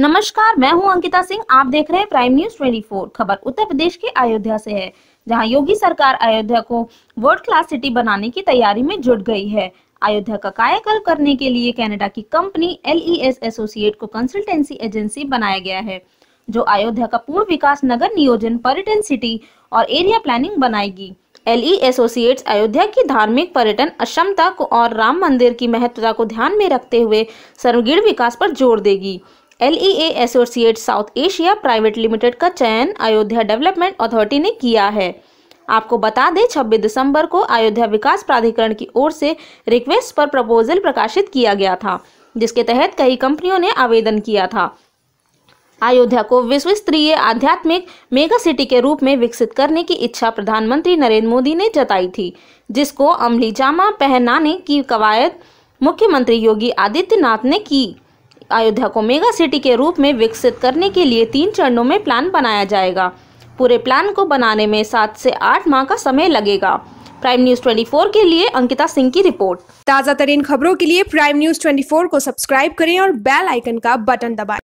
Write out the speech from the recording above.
नमस्कार मैं हूं अंकिता सिंह आप देख रहे हैं प्राइम न्यूज 24 खबर उत्तर प्रदेश के अयोध्या से है जहां योगी सरकार अयोध्या को वर्ल्ड क्लास सिटी बनाने की तैयारी में जुट गई है अयोध्या का कायाकल्प करने के लिए कनाडा की कंपनी एल एसोसिएट को कंसल्टेंसी एजेंसी बनाया गया है जो अयोध्या का पूर्ण विकास नगर नियोजन पर्यटन सिटी और एरिया प्लानिंग बनाएगी एल एसोसिएट्स e अयोध्या की धार्मिक पर्यटन अक्षमता को और राम मंदिर की महत्वता को ध्यान में रखते हुए सर्वगीण विकास पर जोर देगी L E associate South Asia private limited का चयन अयोध्या डेवलपमेंट अथॉरिटी ने किया है आपको बता दें 26 दिसंबर को अयोध्या विकास प्राधिकरण की ओर से रिक्वेस्ट पर प्रपोजल प्रकाशित किया गया था जिसके तहत कई कंपनियों ने आवेदन किया था अयोध्या को विश्व स्तरीय आध्यात्मिक मेगा सिटी के रूप में विकसित करने की इच्छा प्रधानमंत्री नरेंद्र मोदी ने जताई थी जिसको अमली जामा पहनाने की कवायद मुख्यमंत्री योगी आदित्यनाथ ने की अयोध्या को मेगा सिटी के रूप में विकसित करने के लिए तीन चरणों में प्लान बनाया जाएगा पूरे प्लान को बनाने में सात से आठ माह का समय लगेगा प्राइम न्यूज 24 के लिए अंकिता सिंह की रिपोर्ट ताज़ा तरीन खबरों के लिए प्राइम न्यूज 24 को सब्सक्राइब करें और बेल आइकन का बटन दबाएं।